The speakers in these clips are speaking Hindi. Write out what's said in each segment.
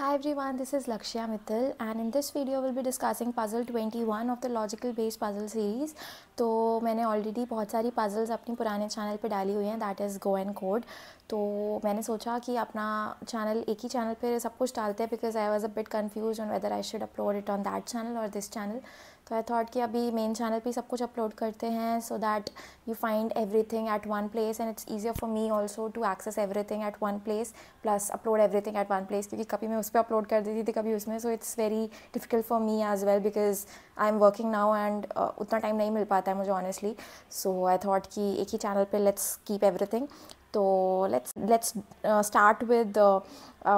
Hi everyone, this is Lakshya Mittal and in this video we'll be discussing puzzle 21 of the logical based puzzle series. तो मैंने already बहुत सारी puzzles अपने पुराने channel पे डाली हुई हैं that is go and code. तो मैंने सोचा कि अपना channel एक ही channel पे सब कुछ डालते हैं because I was a bit confused on whether I should upload it on that channel or this channel. तो आई थॉट कि अभी मेन चैनल पे सब कुछ अपलोड करते हैं so that you find everything at one place and it's easier for me also to access everything at one place plus upload everything at one place क्योंकि कभी मैं उस पर अपलोड कर देती थी कभी उसमें so it's very difficult for me as well because I am working now and उतना टाइम नहीं मिल पाता है मुझे ऑनेस्टली सो आई थॉट कि एक ही चैनल पर let's keep everything So let's let's uh, start with uh,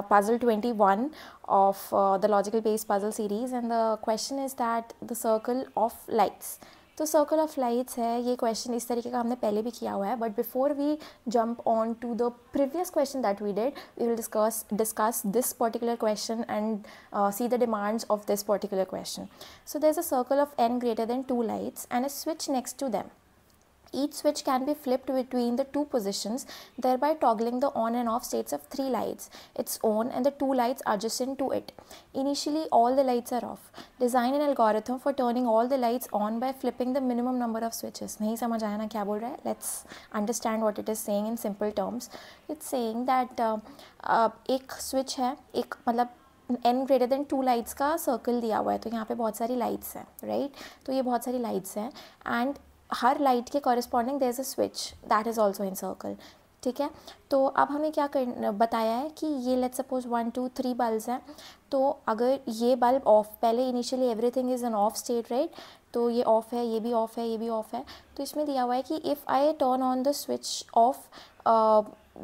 puzzle 21 of uh, the logical based puzzle series and the question is that the circle of lights. So circle of lights hai ye question is tarike ka humne pehle bhi kiya hua but before we jump on to the previous question that we did we will discuss discuss this particular question and see the demands of this particular question. So there's a circle of n greater than 2 lights and a switch next to them. Each switch can be flipped between the two positions, thereby toggling the on and off states of three lights, its own and the two lights adjacent to it. Initially, all the lights are off. Design an algorithm for turning all the lights on by flipping the minimum number of switches. नहीं समझ आया ना क्या बोल रहा है terms. It's saying that uh, saying in simple terms it's saying that एक स्विच है एक मतलब N greater than two lights का सर्कल दिया हुआ है तो यहाँ पे बहुत सारी हैं right? तो ये बहुत सारी लाइट्स हैं हर लाइट के corresponding there is a switch that is also in circle ठीक है तो अब हमें क्या कर बताया है कि ये let suppose one two three bulb हैं तो अगर ये बल्ब ऑफ पहले initially everything is an off state right तो ये ऑफ़ है ये भी ऑफ़ है ये भी ऑफ़ है तो इसमें दिया हुआ है कि if I turn on the switch of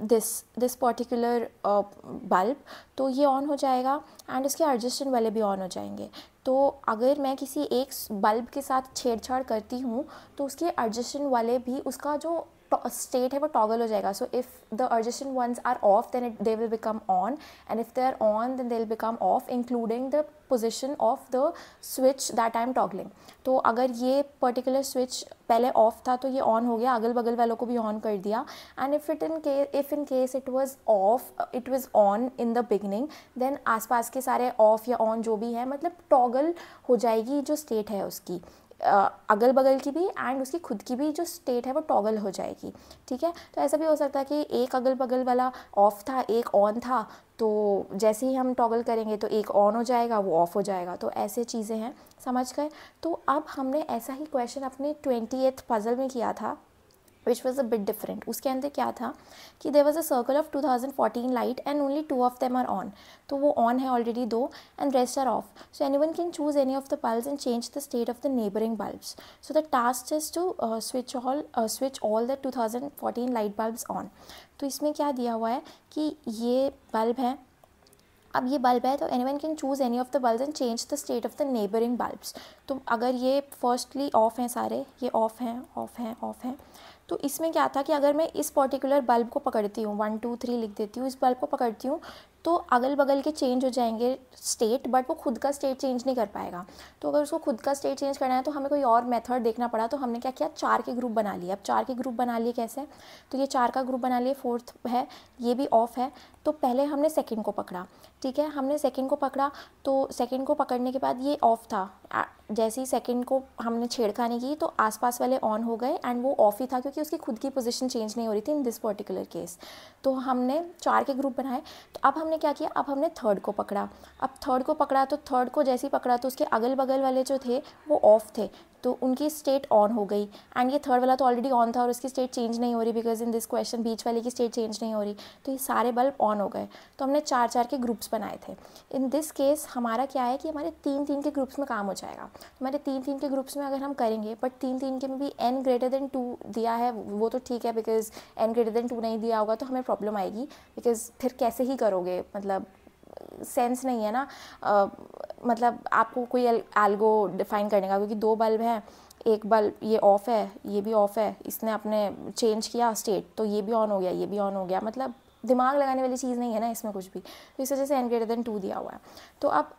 this this particular bulb तो ये ऑन हो जाएगा एंड इसके एडजस्टेंट वाले भी ऑन हो जाएंगे तो अगर मैं किसी एक बल्ब के साथ छेड़छाड़ करती हूँ तो उसके एडजस्टन वाले भी उसका जो स्टेट है वो टॉगल हो जाएगा so if the adjacent ones are off then it they will become on and if they are on then they will become off including the position of the switch that I am toggling तो अगर ये पर्टिकुलर स्विच पहले ऑफ था तो ये ऑन हो गया अगल बगल वालों को भी ऑन कर दिया and if it in if in case it was off it was on in the beginning then पास के सारे ऑफ या ऑन जो भी है मतलब टॉगल हो जाएगी जो स्टेट है उसकी अगल बगल की भी एंड उसकी खुद की भी जो स्टेट है वो टॉगल हो जाएगी ठीक है तो ऐसा भी हो सकता है कि एक अगल बगल वाला ऑफ था एक ऑन था तो जैसे ही हम टॉगल करेंगे तो एक ऑन हो जाएगा वो ऑफ हो जाएगा तो ऐसे चीज़ें हैं समझ गए तो अब हमने ऐसा ही क्वेश्चन अपने ट्वेंटी पज़ल में किया था which was a bit different उसके अंदर क्या था कि there was a circle of two thousand fourteen light and only two of them are on तो वो ऑन है ऑलरेडी दो and rest are off so any one can choose any of the bulbs and change the state of the neighbouring bulbs so the task is to switch all switch all the two thousand fourteen light bulbs on तो इसमें क्या दिया हुआ है कि ये बल्ब हैं अब ये बल्ब है तो any one can choose any of the bulb and change the state of the neighbouring bulbs तो अगर ये फर्स्टली ऑफ हैं सारे ये ऑफ हैं ऑफ हैं ऑफ हैं तो इसमें क्या था कि अगर मैं इस पर्टिकुलर बल्ब को पकड़ती हूँ वन टू थ्री लिख देती हूँ इस बल्ब को पकड़ती हूँ तो अगल बगल के चेंज हो जाएंगे स्टेट बट वो खुद का स्टेट चेंज नहीं कर पाएगा तो अगर उसको खुद का स्टेट चेंज करना है तो हमें कोई और मेथड देखना पड़ा तो हमने क्या किया चार के ग्रुप बना लिए अब चार के ग्रुप बना लिए कैसे तो ये चार का ग्रुप बना लिए फोर्थ है ये भी ऑफ है तो पहले हमने सेकेंड को पकड़ा ठीक है हमने सेकंड को पकड़ा तो सेकंड को पकड़ने के बाद ये ऑफ़ था जैसे ही सेकंड को हमने छेड़खानी की तो आसपास वाले ऑन हो गए एंड वो ऑफ़ ही था क्योंकि उसकी खुद की पोजीशन चेंज नहीं हो रही थी इन दिस पर्टिकुलर केस तो हमने चार के ग्रुप बनाए तो अब हमने क्या किया अब हमने थर्ड को पकड़ा अब थर्ड को पकड़ा तो थर्ड को जैसे ही पकड़ा तो उसके अगल बगल वाले जो थे वो ऑफ़ थे तो उनकी स्टेट ऑन हो गई एंड ये थर्ड वाला तो ऑलरेडी ऑन था और उसकी स्टेट चेंज नहीं हो रही बिकॉज इन दिस क्वेश्चन बीच वाले की स्टेट चेंज नहीं हो रही तो ये सारे बल्ब ऑन हो गए तो हमने चार चार के ग्रुप्स बनाए थे इन दिस केस हमारा क्या है कि हमारे तीन तीन के ग्रुप्स में काम हो जाएगा हमारे तीन तीन के ग्रुप्स में अगर हम करेंगे बट तीन तीन के में भी एन ग्रेटर देन टू दिया है वो तो ठीक है because N greater than two नहीं दिया होगा तो हमें प्रॉब्लम आएगी बिकॉज फिर कैसे ही करोगे मतलब सेंस नहीं है ना आ, मतलब आपको कोई एल्गो डिफाइन करने का क्योंकि दो बल्ब हैं एक बल्ब ये ऑफ़ है ये भी ऑफ़ है इसने अपने चेंज किया स्टेट तो ये भी ऑन हो गया ये भी ऑन हो गया मतलब दिमाग लगाने वाली चीज़ नहीं है ना इसमें कुछ भी तो इस वजह से एन ग्रेटर देन टू दिया हुआ है तो अब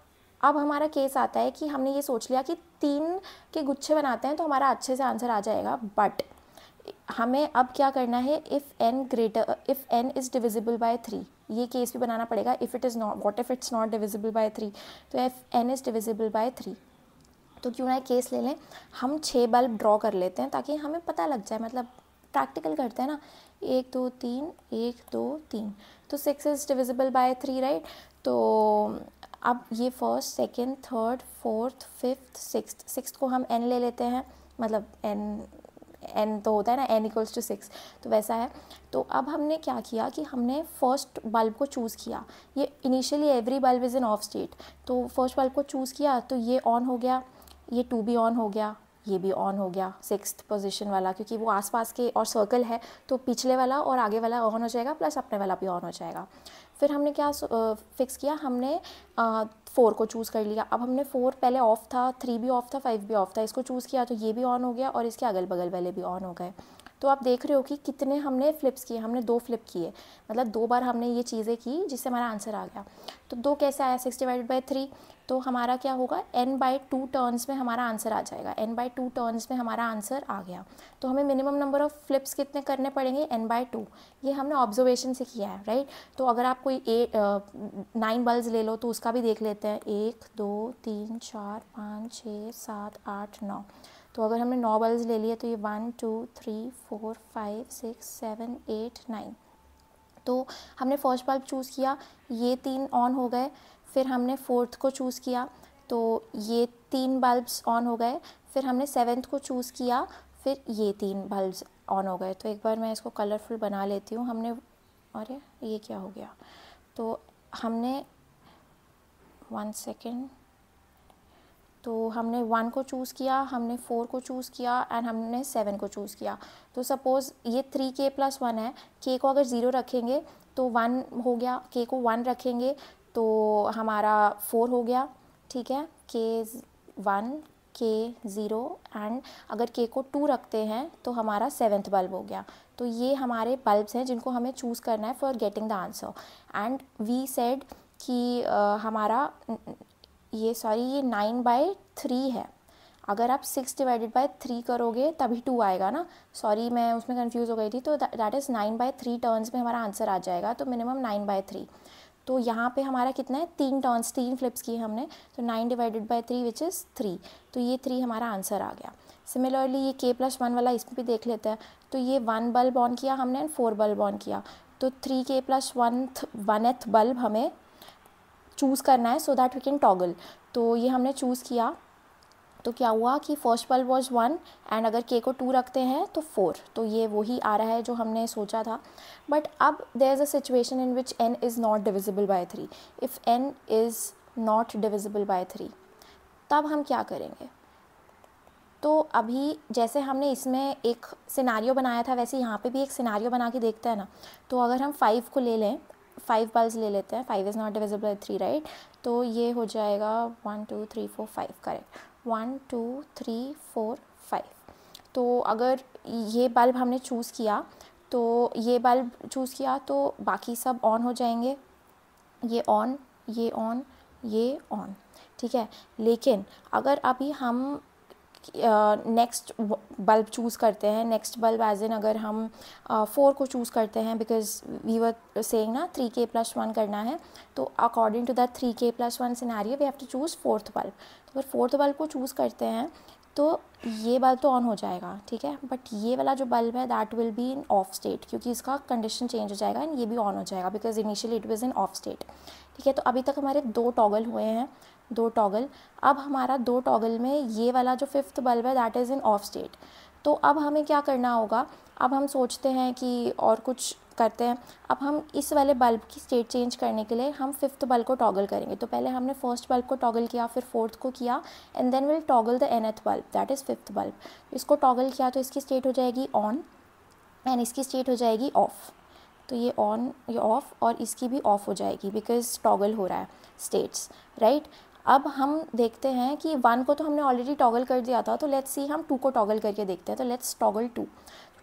अब हमारा केस आता है कि हमने ये सोच लिया कि तीन के गुच्छे बनाते हैं तो हमारा अच्छे से आंसर आ जाएगा बट हमें अब क्या करना है if N greater if N is divisible by three ये केस भी बनाना पड़ेगा if it is not what if it's not divisible by three तो if N is divisible by three तो क्यों ना केस ले लें हम छः बल्ब ड्रॉ कर लेते हैं ताकि हमें पता लग जाए मतलब प्रैक्टिकल करते हैं ना एक दो तीन एक दो तीन तो six is divisible by three right तो अब ये first second third fourth fifth six six को हम एन ले लेते हैं मतलब एन एन तो होता है ना एन इक्वल्स टू सिक्स तो वैसा है तो अब हमने क्या किया कि हमने फर्स्ट बल्ब को चूज़ किया ये initially every bulb is in off state तो फर्स्ट बल्ब को चूज़ किया तो ये ऑन हो गया ये टू भी ऑन हो गया ये भी ऑन हो गया सिक्स पोजिशन वाला क्योंकि वो आसपास के और सर्कल है तो पिछले वाला और आगे वाला ऑन हो जाएगा प्लस अपने वाला भी ऑन हो जाएगा फिर हमने क्या फिक्स किया हमने फ़ोर को चूज़ कर लिया अब हमने फ़ोर पहले ऑफ़ था थ्री भी ऑफ़ था फाइव भी ऑफ़ था इसको चूज़ किया तो ये भी ऑन हो गया और इसके अगल बगल वाले भी ऑन हो गए तो आप देख रहे हो कि कितने हमने फ्लिप्स किए हमने दो फ्लिप किए मतलब दो बार हमने ये चीज़ें की जिससे हमारा आंसर आ गया तो दो कैसे आया सिक्स डिवाइडेड बाई थ्री तो हमारा क्या होगा एन बाई टू टर्न्स में हमारा आंसर आ जाएगा एन बाई टू टर्न्स में हमारा आंसर आ गया तो हमें मिनिमम नंबर ऑफ़ फ्लिप्स कितने करने पड़ेंगे एन बाई टू ये हमने ऑब्जर्वेशन से किया है राइट तो अगर आप कोई ए नाइन बल्ब ले लो तो उसका भी देख लेते हैं एक दो तीन चार पाँच छः सात आठ नौ तो अगर हमने नौ बल्ब ले लिए तो ये one two three four five six seven eight nine तो हमने फर्स्ट बल्ब चूज़ किया ये तीन ऑन हो गए फिर हमने फोर्थ को चूज़ किया तो ये तीन बल्ब्स ऑन हो गए फिर हमने सेवन्थ को चूज़ किया फिर ये तीन बल्ब्स ऑन हो गए तो एक बार मैं इसको कलरफुल बना लेती हूँ हमने अरे ये क्या हो गया तो हमने वन सेकेंड तो हमने वन को चूज़ किया हमने फोर को चूज़ किया एंड हमने सेवन को चूज़ किया तो सपोज़ ये थ्री के प्लस वन है के को अगर ज़ीरो रखेंगे तो वन हो गया के को वन रखेंगे तो हमारा फोर हो गया ठीक है के वन के ज़ीरो एंड अगर के को टू रखते हैं तो हमारा सेवन्थ बल्ब हो गया तो ये हमारे बल्ब्स हैं जिनको हमें चूज़ करना है for getting the answer and we said कि हमारा ये सॉरी ये नाइन बाय थ्री है अगर आप सिक्स डिवाइडेड बाय थ्री करोगे तभी टू आएगा ना सॉरी मैं उसमें कन्फ्यूज़ हो गई थी तो that is nine by three turns में हमारा आंसर आ जाएगा तो मिनिमम नाइन बाय थ्री तो यहाँ पे हमारा कितना है तीन टर्न्स तीन फ्लिप्स किए हमने तो nine divided by three which is three तो ये थ्री हमारा आंसर आ गया सिमिलरली ये के प्लस वन वाला इसमें भी देख लेते हैं तो ये वन बल्ब ऑन किया हमने एंड फोर बल्ब ऑन किया तो three k plus one one एथ बल्ब हमें चूज़ करना है so that we can toggle तो ये हमने चूज़ किया तो क्या हुआ कि फर्स्ट पल वॉज वन एंड अगर के को टू रखते हैं तो फोर तो ये वही आ रहा है जो हमने सोचा था बट अब there is a situation in which n is not divisible by three if N is not divisible by three तब हम क्या करेंगे तो अभी जैसे हमने इसमें एक सिनारियो बनाया था वैसे यहाँ पे भी एक सिनारियो बना के देखते हैं ना तो अगर हम फाइव को ले लें फाइव बाल्स ले लेते हैं five is not divisible three right तो ये हो जाएगा one two three four five correct one two three four five तो अगर ये बल्ब हमने चूज़ किया तो ये बल्ब चूज़ किया तो बाकी सब ऑन हो जाएंगे ये ऑन ये ऑन ये ऑन ठीक है लेकिन अगर अभी हम नेक्स्ट बल्ब चूज़ करते हैं नेक्स्ट बल्ब एज इन अगर हम फोर को चूज़ करते हैं बिकॉज वी वर सेइंग ना थ्री के प्लस वन करना है तो according to that three k plus one scenario we have to choose fourth bulb तो अगर फोर्थ बल्ब को चूज़ करते हैं तो ये बल्ब तो ऑन हो जाएगा ठीक है बट ये वाला जो बल्ब है that will be in off state क्योंकि इसका कंडीशन चेंज हो जाएगा एंड ये भी ऑन हो जाएगा because initially it was in off state ठीक है तो अभी तक हमारे दो टॉगल हुए हैं दो टॉगल अब हमारा दो टॉगल में ये वाला जो फिफ्थ बल्ब है that is in off state तो अब हमें क्या करना होगा अब हम सोचते हैं कि और कुछ करते हैं अब हम इस वाले बल्ब की स्टेट चेंज करने के लिए हम फिफ्थ बल्ब को टॉगल करेंगे तो पहले हमने फर्स्ट बल्ब को टॉगल किया फिर फोर्थ को किया and then will toggle the nth bulb that is fifth bulb इसको टॉगल किया तो इसकी स्टेट हो जाएगी ऑन एंड इसकी स्टेट हो जाएगी ऑफ़ तो ये ऑन ये ऑफ़ और इसकी भी ऑफ़ हो जाएगी बिकॉज टॉगल हो रहा है स्टेट्स राइट right? अब हम देखते हैं कि वन को तो हमने ऑलरेडी टॉगल कर दिया था तो लेट्स सी हम टू को टॉगल करके देखते हैं तो लेट्स टॉगल टू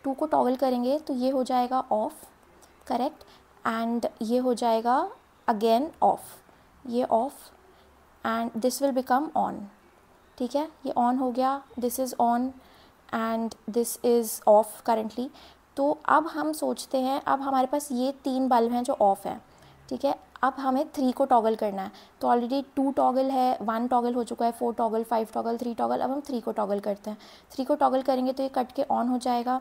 टू को टॉगल करेंगे तो ये हो जाएगा ऑफ करेक्ट एंड ये हो जाएगा अगेन ऑफ ये off and this will become on ठीक है ये ऑन हो गया this is on and this is off currently तो अब हम सोचते हैं अब हमारे पास ये तीन बल्ब हैं जो ऑफ़ हैं ठीक है अब हमें थ्री को टॉगल करना है तो ऑलरेडी टू टॉगल है वन टॉगल हो चुका है four toggle five toggle three toggle अब हम थ्री को टॉगल करते हैं थ्री को टॉगल करेंगे तो ये कट के ऑन हो जाएगा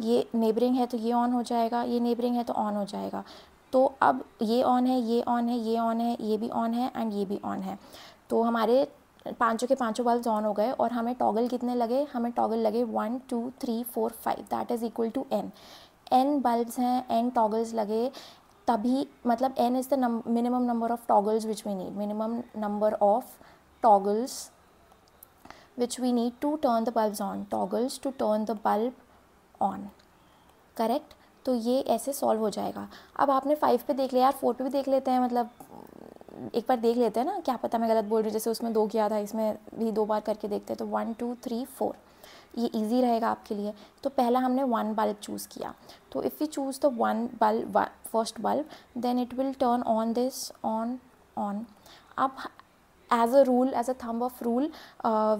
ये नेबरिंग है तो ये ऑन हो जाएगा ये नेबरिंग है तो ऑन हो जाएगा तो अब ये ऑन है ये ऑन है ये ऑन है ये भी ऑन है एंड ये भी ऑन है तो हमारे पाँचों के पाँचों बल्ब ऑन हो गए और हमें टॉगल कितने लगे हमें टॉगल लगे one two three four five that is equal to n n bulbs हैं एन टॉगल्स लगे तभी मतलब n is the minimum number of toggles which we need minimum number of toggles which we need to turn the bulb on toggles to turn the bulb on correct तो ये ऐसे सॉल्व हो जाएगा अब आपने फाइव पे देख लिया यार फोर पे भी देख लेते हैं मतलब एक बार देख लेते हैं ना क्या पता मैं गलत बोल रही हूँ जैसे उसमें दो किया था इसमें भी दो बार करके देखते हैं तो वन टू थ्री फोर ये इजी रहेगा आपके लिए तो पहला हमने वन बल्ब चूज़ किया तो if you choose the one bulb first bulb then it will turn on this on on अब as a rule as a thumb of rule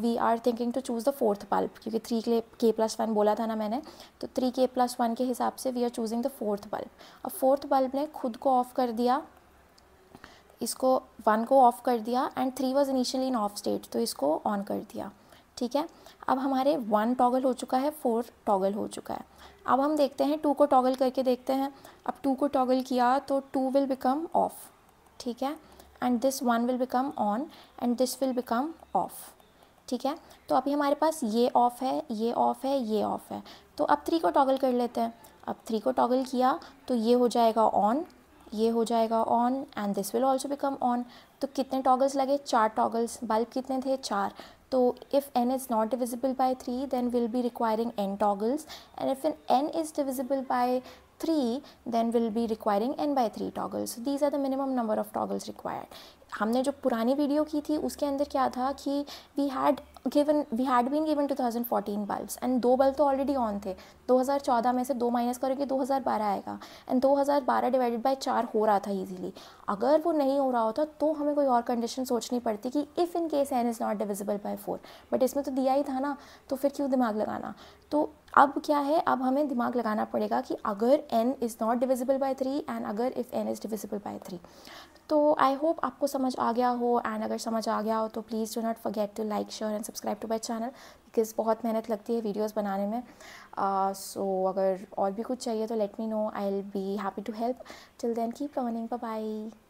we are thinking to choose the fourth bulb क्योंकि three k k plus one बोला था ना मैंने तो थ्री के प्लस वन के हिसाब से we are choosing the fourth bulb अब फोर्थ बल्ब ने खुद को ऑफ कर दिया इसको वन को ऑफ कर दिया and three was initially in off state तो इसको ऑन कर दिया ठीक है अब हमारे वन टॉगल हो चुका है फोर टॉगल हो चुका है अब हम देखते हैं टू को टॉगल करके देखते हैं अब टू को टॉगल किया तो टू विल बिकम ऑफ ठीक है and this one will become on and this will become off ठीक है तो अभी हमारे पास ये ऑफ है ये ऑफ है ये ऑफ है तो अब थ्री को टॉगल कर लेते हैं अब थ्री को टॉगल किया तो ये हो जाएगा ऑन ये हो जाएगा on and this will also become on तो कितने टॉगल्स लगे चार टॉगल्स बल्ब कितने थे चार तो if n is not divisible by three then will be requiring n toggles and if n n is divisible by three then will be requiring n by three toggles these are the minimum number of toggles required हमने जो पुरानी वीडियो की थी उसके अंदर क्या था कि we had given we had been given 2014 bulbs and दो बल्ब तो ऑलरेडी ऑन थे 2014 में से दो माइनस करेंगे 2012 आएगा एंड 2012 डिवाइडेड बाय चार हो रहा था इजीली अगर वो नहीं हो रहा होता तो हमें कोई और कंडीशन सोचनी पड़ती कि if in case n is not divisible by four but इसमें तो दिया ही था ना तो फिर क्यों दिमाग लगाना तो अब क्या है अब हमें दिमाग लगाना पड़ेगा कि अगर n is not divisible by three and अगर if N is divisible by three तो आई होप आपको समझ आ गया हो एंड अगर समझ आ गया हो तो please do not forget to like share and subscribe to my channel because बहुत मेहनत लगती है वीडियोस बनाने में सो uh, so, अगर और भी कुछ चाहिए तो let me know I will be happy to help till then keep learning bye